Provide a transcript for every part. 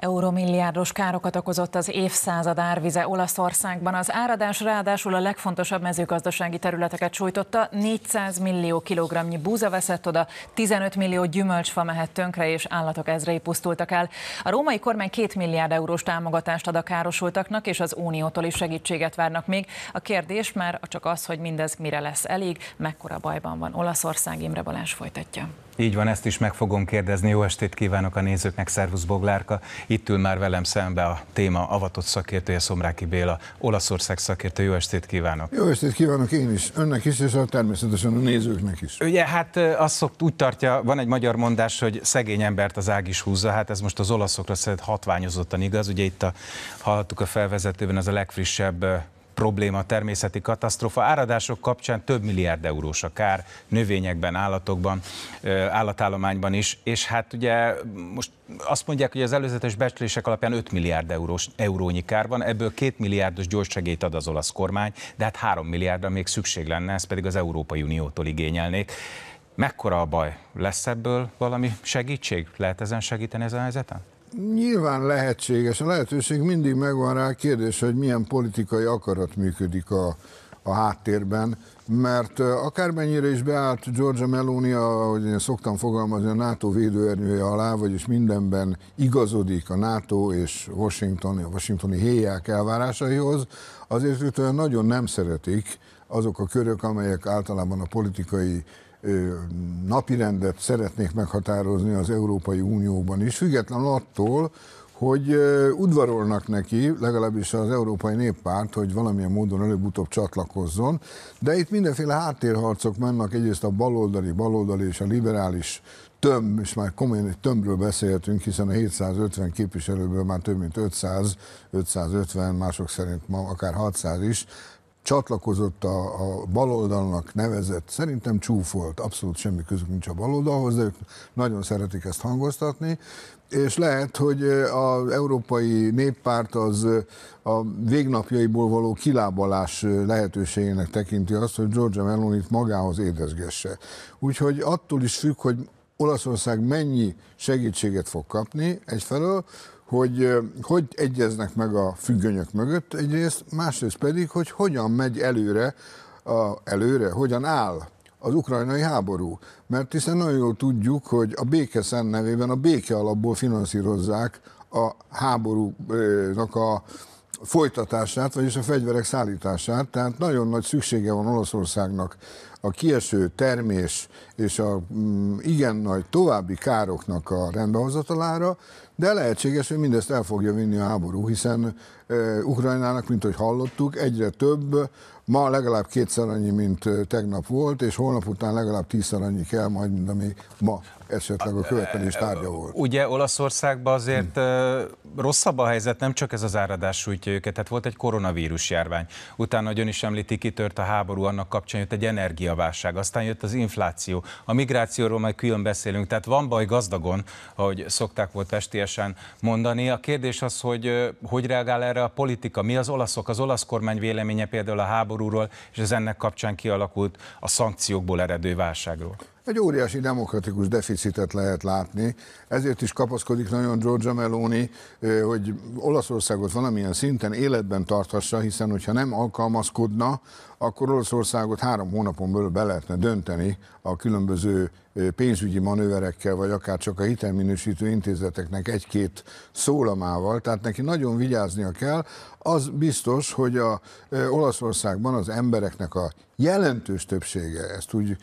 Euromilliárdos károkat okozott az évszázad árvize Olaszországban. Az áradás ráadásul a legfontosabb mezőgazdasági területeket sújtotta, 400 millió kilogramnyi búza veszett oda, 15 millió gyümölcsfa mehet tönkre, és állatok ezrei pusztultak el. A római kormány 2 milliárd eurós támogatást ad a károsultaknak, és az Uniótól is segítséget várnak még. A kérdés már csak az, hogy mindez mire lesz elég, mekkora bajban van Olaszország, Imre Balázs folytatja. Így van, ezt is meg fogom kérdezni. Jó estét kívánok a nézőknek, Szervusz Boglárka. Itt ül már velem szembe a téma avatott szakértője Szomráki Béla, Olaszország szakértő. Jó estét kívánok! Jó estét kívánok én is, önnek is, és a természetesen a nézőknek is. Ugye, hát azt szokt, úgy tartja, van egy magyar mondás, hogy szegény embert az ág is húzza, hát ez most az olaszokra szerint hatványozottan igaz. Ugye itt a, hallhattuk a felvezetőben, az a legfrissebb probléma, természeti katasztrófa. Áradások kapcsán több milliárd eurós a kár növényekben, állatokban, állatállományban is, és hát ugye most azt mondják, hogy az előzetes becslések alapján 5 milliárd eurós, eurónyi kár van, ebből 2 milliárdos gyorssegélyt ad az olasz kormány, de hát 3 milliárdra még szükség lenne, ezt pedig az Európai Uniótól igényelnék. Mekkora a baj? Lesz ebből valami segítség? Lehet ezen segíteni ezen a helyzeten? Nyilván lehetséges, a lehetőség mindig megvan rá, kérdés, hogy milyen politikai akarat működik a, a háttérben, mert akármennyire is beállt Georgia Meloni, ahogy én szoktam fogalmazni, a NATO védőernyője alá, vagyis mindenben igazodik a NATO és Washington, a washingtoni héják elvárásaihoz, azért őt olyan nagyon nem szeretik azok a körök, amelyek általában a politikai napirendet szeretnék meghatározni az Európai Unióban is, független attól, hogy udvarolnak neki, legalábbis az Európai Néppárt, hogy valamilyen módon előbb-utóbb csatlakozzon, de itt mindenféle háttérharcok mennek, egyrészt a baloldali, baloldali és a liberális tömb, és már komolyan egy tömbről beszéltünk, hiszen a 750 képviselőből már több mint 500, 550, mások szerint ma akár 600 is csatlakozott a, a baloldalnak nevezett, szerintem csúfolt, abszolút semmi közük nincs a baloldalhoz, de ők nagyon szeretik ezt hangoztatni, és lehet, hogy az Európai Néppárt az a végnapjaiból való kilábalás lehetőségének tekinti azt, hogy Giorgia Meloni-t magához édesgesse. Úgyhogy attól is függ, hogy Olaszország mennyi segítséget fog kapni egyfelől, hogy hogy egyeznek meg a függönyök mögött egyrészt, másrészt pedig, hogy hogyan megy előre, a, előre, hogyan áll az ukrajnai háború. Mert hiszen nagyon jól tudjuk, hogy a béke szent nevében a béke alapból finanszírozzák a háborúnak a folytatását, vagyis a fegyverek szállítását, tehát nagyon nagy szüksége van Olaszországnak a kieső termés és a mm, igen nagy további károknak a rendbehozatalára, de lehetséges, hogy mindezt el fogja vinni a háború, hiszen e, Ukrajnának, mint hogy hallottuk, egyre több, ma legalább kétszer annyi, mint tegnap volt, és holnap után legalább tízszer annyi kell majd, mint ami ma esetleg a követelés tárgya volt. Ugye Olaszországban azért hmm. rosszabb a helyzet, nem csak ez az áradás sújtja őket, tehát volt egy koronavírus járvány. Utána, hogy is említi, kitört a háború, annak kapcsán jött egy energia energiaválság, aztán jött az infláció, a migrációról majd külön beszélünk, tehát van baj gazdagon, ahogy szokták volt testiesen mondani. A kérdés az, hogy hogy reagál erre a politika, mi az olaszok, az olasz kormány véleménye például a háborúról, és az ennek kapcsán kialakult a szankciókból eredő válságról. Hát egy óriási demokratikus deficitet lehet látni, ezért is kapaszkodik nagyon Giorgia Meloni, hogy Olaszországot valamilyen szinten életben tarthassa, hiszen hogyha nem alkalmazkodna, akkor Olaszországot három hónapon belül be lehetne dönteni a különböző pénzügyi manőverekkel, vagy akár csak a hitelminősítő intézeteknek egy-két szólamával, tehát neki nagyon vigyáznia kell. Az biztos, hogy a Olaszországban az embereknek a jelentős többsége, ezt úgy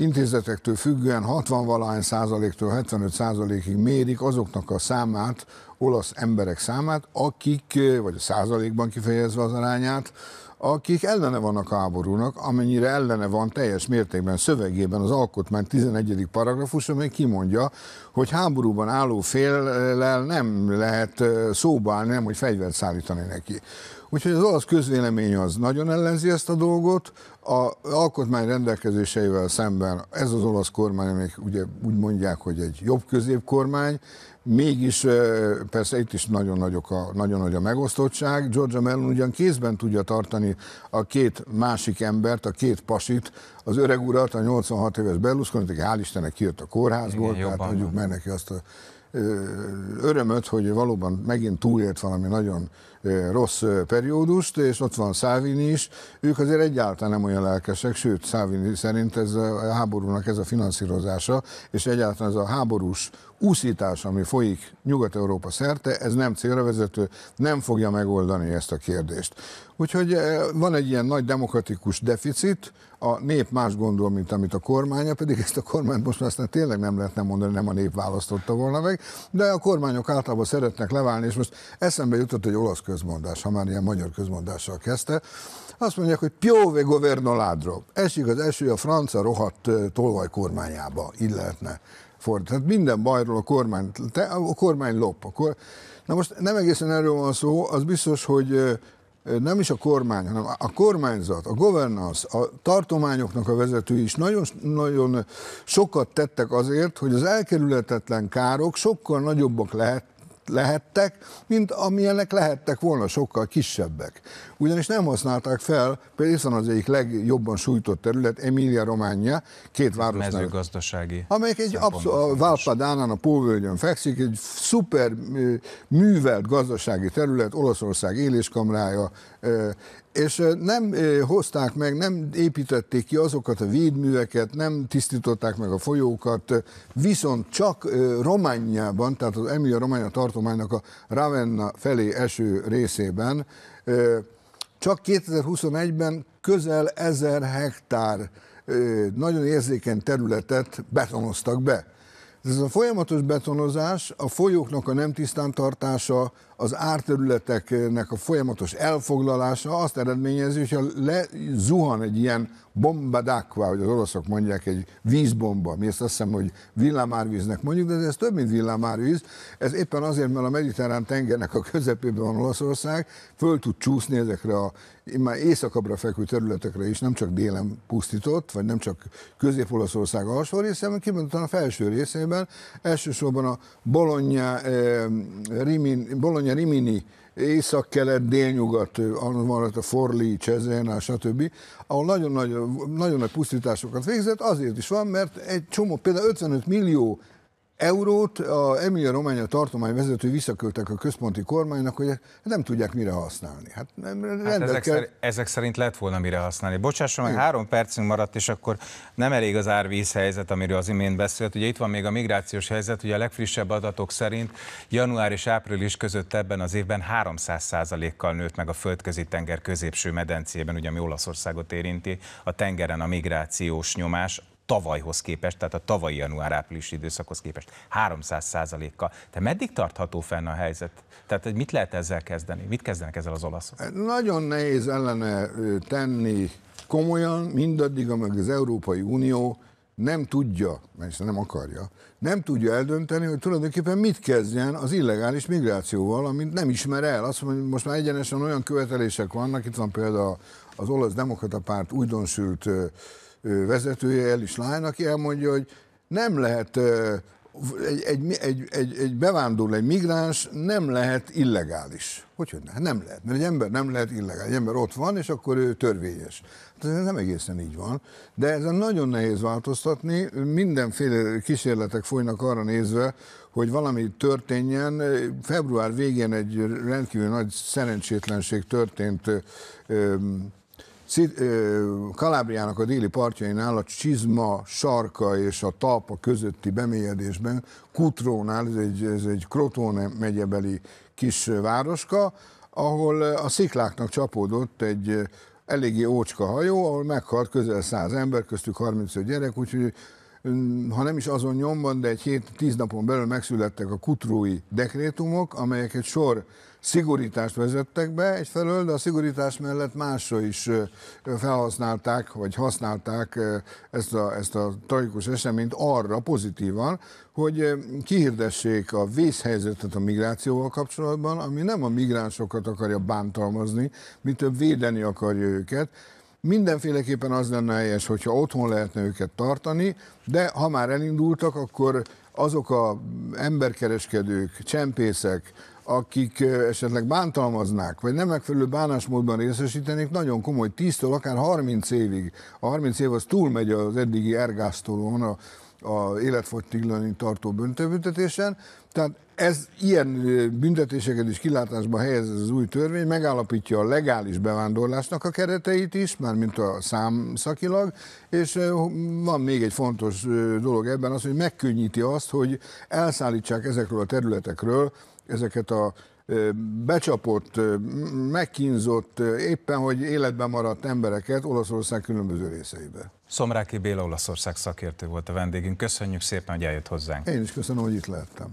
intézetektől függően 60-valahány százaléktől 75 százalékig mérik azoknak a számát, olasz emberek számát, akik, vagy a százalékban kifejezve az arányát, akik ellene vannak a háborúnak, amennyire ellene van teljes mértékben szövegében az alkotmány 11. paragrafus, amely kimondja, hogy háborúban álló féllel nem lehet szóba állni, nem, hogy fegyvert szállítani neki. Úgyhogy az olasz közvélemény az nagyon ellenzi ezt a dolgot, a alkotmány rendelkezéseivel szemben ez az olasz kormány, amik ugye úgy mondják, hogy egy jobb középkormány, Mégis persze itt is nagyon, nagyok a, nagyon nagy a megosztottság. Georgia Mellon ugyan kézben tudja tartani a két másik embert, a két pasit, az öreg urat, a 86 éves Berlusconi, aki hál' Istennek kijött a kórházból, Igen, tehát adjuk meg neki azt a örömöt, hogy valóban megint túlélt valami nagyon rossz periódust, és ott van Szávini is, ők azért egyáltalán nem olyan lelkesek, sőt, Szávini szerint ez a háborúnak ez a finanszírozása, és egyáltalán ez a háborús úszítás, ami folyik Nyugat-Európa szerte, ez nem célra vezető, nem fogja megoldani ezt a kérdést. Úgyhogy eh, van egy ilyen nagy demokratikus deficit, a nép más gondol, mint amit a kormánya, pedig ezt a kormányt most már aztán tényleg nem lehetne mondani, nem a nép választotta volna meg, de a kormányok általában szeretnek leválni, és most eszembe jutott egy olasz közmondás, ha már ilyen magyar közmondással kezdte, azt mondják, hogy piove governo ladro. Esik az eső a francia rohadt eh, tolvaj kormányába, így lehetne fordít. Tehát minden bajról a kormány, te, a kormány lop. A kor... Na most nem egészen erről van szó, az biztos, hogy nem is a kormány, hanem a kormányzat, a governance, a tartományoknak a vezetői is nagyon-nagyon sokat tettek azért, hogy az elkerülhetetlen károk sokkal nagyobbak lehet, lehettek, mint amilyenek lehettek volna sokkal kisebbek. Ugyanis nem használták fel, például az egyik legjobban sújtott terület, Emilia Románia, két város. Mezőgazdasági. Amelyik egy abszol- a Válpadánán a Póvölgyön fekszik, egy szuper művelt gazdasági terület, Olaszország éléskamrája, és nem hozták meg, nem építették ki azokat a védműveket, nem tisztították meg a folyókat, viszont csak Romániában, tehát az Emilia Románia tartománynak a Ravenna felé eső részében, csak 2021-ben közel 1000 hektár nagyon érzékeny területet betonoztak be. Ez a folyamatos betonozás, a folyóknak a nem tisztán tartása, az árterületeknek a folyamatos elfoglalása azt eredményezi, hogyha lezuhan egy ilyen bomba d'acqua, hogy az oroszok mondják, egy vízbomba. Mi ezt azt hiszem, hogy villámárvíznek mondjuk, de ez több, mint villámárvíz. Ez éppen azért, mert a mediterrán tengernek a közepében van Olaszország, föl tud csúszni ezekre a már éjszakabbra fekvő területekre is, nem csak délen pusztított, vagy nem csak Közép-Olaszország alsó részében, kimondottan a felső részében, elsősorban a Bologna, eh, Bologna Rimini észak-kelet, délnyugat, maradt a Forli, Csezena, stb., ahol nagyon nagy, nagyon nagy pusztításokat végzett, azért is van, mert egy csomó, például 55 millió eurót a Emilia Románia tartomány vezető visszaköltek a központi kormánynak, hogy nem tudják mire használni. Hát, nem, hát ezek, kell... szerint, ezek szerint lett volna mire használni. Bocsásson, meg három percünk maradt, és akkor nem elég az árvíz helyzet, amiről az imént beszélt. Ugye itt van még a migrációs helyzet, ugye a legfrissebb adatok szerint január és április között ebben az évben 300%-kal nőtt meg a földközi tenger középső medencében, ugye ami Olaszországot érinti, a tengeren a migrációs nyomás tavalyhoz képest, tehát a tavalyi január-április időszakhoz képest 300 kal Tehát meddig tartható fenn a helyzet? Tehát mit lehet ezzel kezdeni? Mit kezdenek ezzel az olaszok? Nagyon nehéz ellene tenni komolyan, mindaddig, amíg az Európai Unió nem tudja, mert nem akarja, nem tudja eldönteni, hogy tulajdonképpen mit kezdjen az illegális migrációval, amit nem ismer el. Azt mondja, hogy most már egyenesen olyan követelések vannak, itt van például az olasz demokrata párt újdonsült vezetője, el is lány, aki elmondja, hogy nem lehet egy, egy, egy, egy, egy bevándorló, egy migráns nem lehet illegális. Hogy, hogy ne? Nem lehet, mert egy ember nem lehet illegális. Egy ember ott van, és akkor ő törvényes. Hát ez nem egészen így van, de ezen nagyon nehéz változtatni. Mindenféle kísérletek folynak arra nézve, hogy valami történjen. Február végén egy rendkívül nagy szerencsétlenség történt Kalábriának a déli partjainál a csizma sarka és a talpa közötti bemélyedésben, Kutrónál, ez egy, ez egy Krotone megyebeli kis városka, ahol a szikláknak csapódott egy eléggé ócska hajó, ahol meghalt közel 100 ember, köztük 35 gyerek, úgyhogy ha nem is azon nyomban, de egy hét-tíz napon belül megszülettek a kutrói dekrétumok, amelyek egy sor szigorítást vezettek be egyfelől, de a szigorítás mellett másra is felhasználták, vagy használták ezt a, ezt a tragikus eseményt arra pozitívan, hogy kihirdessék a vészhelyzetet a migrációval kapcsolatban, ami nem a migránsokat akarja bántalmazni, mint több védeni akarja őket, Mindenféleképpen az lenne helyes, hogyha otthon lehetne őket tartani, de ha már elindultak, akkor azok a az emberkereskedők, csempészek, akik esetleg bántalmaznák, vagy nem megfelelő bánásmódban részesítenék, nagyon komoly, 10-től akár 30 évig. A 30 év az túlmegy az eddigi ergásztolón, a, a életfogytiglani tartó büntetésen. Tehát ez ilyen büntetéseket is kilátásba helyez ez az új törvény, megállapítja a legális bevándorlásnak a kereteit is, már mint a szám szakilag, és van még egy fontos dolog ebben az, hogy megkönnyíti azt, hogy elszállítsák ezekről a területekről ezeket a becsapott, megkínzott, éppen hogy életben maradt embereket Olaszország különböző részeibe. Szomráki Béla Olaszország szakértő volt a vendégünk. Köszönjük szépen, hogy eljött hozzánk. Én is köszönöm, hogy itt lehettem.